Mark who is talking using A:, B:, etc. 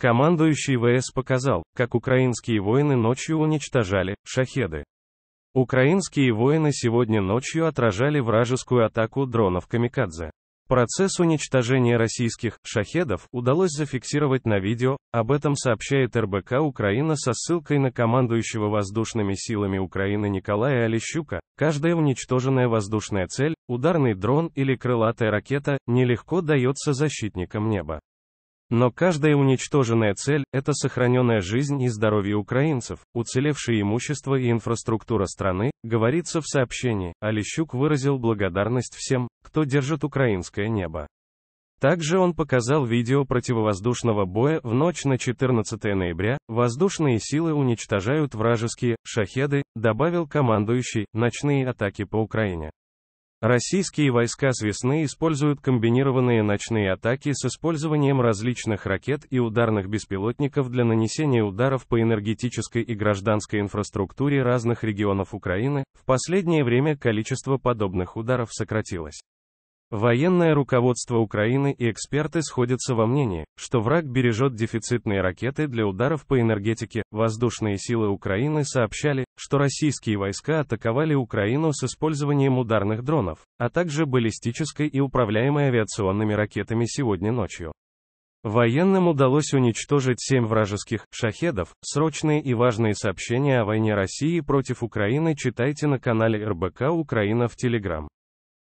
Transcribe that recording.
A: Командующий ВС показал, как украинские воины ночью уничтожали шахеды. Украинские воины сегодня ночью отражали вражескую атаку дронов «Камикадзе». Процесс уничтожения российских «шахедов» удалось зафиксировать на видео, об этом сообщает РБК Украина со ссылкой на командующего воздушными силами Украины Николая Олещука. Каждая уничтоженная воздушная цель, ударный дрон или крылатая ракета, нелегко дается защитникам неба. Но каждая уничтоженная цель – это сохраненная жизнь и здоровье украинцев, уцелевшие имущество и инфраструктура страны, говорится в сообщении. Олещук а выразил благодарность всем, кто держит украинское небо. Также он показал видео противовоздушного боя в ночь на 14 ноября. Воздушные силы уничтожают вражеские шахеды, добавил командующий, ночные атаки по Украине. Российские войска с весны используют комбинированные ночные атаки с использованием различных ракет и ударных беспилотников для нанесения ударов по энергетической и гражданской инфраструктуре разных регионов Украины. В последнее время количество подобных ударов сократилось. Военное руководство Украины и эксперты сходятся во мнении, что враг бережет дефицитные ракеты для ударов по энергетике. Воздушные силы Украины сообщали, что российские войска атаковали Украину с использованием ударных дронов, а также баллистической и управляемой авиационными ракетами сегодня ночью. Военным удалось уничтожить семь вражеских шахедов. Срочные и важные сообщения о войне России против Украины читайте на канале РБК Украина в Телеграм.